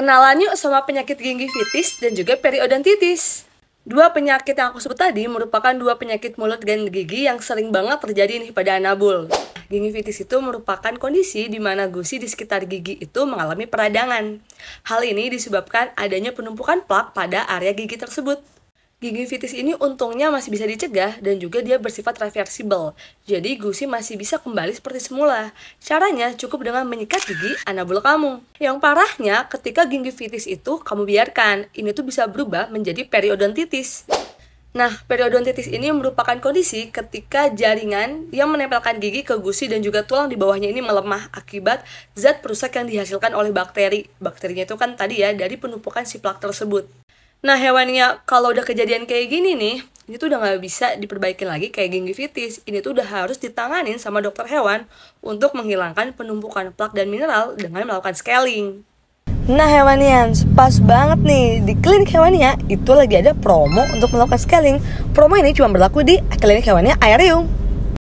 Kenalan yuk sama penyakit gingivitis dan juga periodontitis. Dua penyakit yang aku sebut tadi merupakan dua penyakit mulut dan gigi yang sering banget terjadi nih pada anabul. Gingivitis itu merupakan kondisi di mana gusi di sekitar gigi itu mengalami peradangan. Hal ini disebabkan adanya penumpukan plak pada area gigi tersebut. Gingivitis ini untungnya masih bisa dicegah dan juga dia bersifat reversible. Jadi gusi masih bisa kembali seperti semula. Caranya cukup dengan menyikat gigi anak anabul kamu. Yang parahnya, ketika gingivitis itu kamu biarkan, ini tuh bisa berubah menjadi periodontitis. Nah, periodontitis ini merupakan kondisi ketika jaringan yang menempelkan gigi ke gusi dan juga tulang di bawahnya ini melemah akibat zat perusak yang dihasilkan oleh bakteri. Bakterinya itu kan tadi ya dari penumpukan si plak tersebut. Nah hewannya kalau udah kejadian kayak gini nih, ini tuh udah gak bisa diperbaikin lagi kayak gingivitis. Ini tuh udah harus ditanganin sama dokter hewan untuk menghilangkan penumpukan plak dan mineral dengan melakukan scaling. Nah hewanian, pas banget nih di klinik hewannya itu lagi ada promo untuk melakukan scaling. Promo ini cuma berlaku di klinik hewannya Aerium.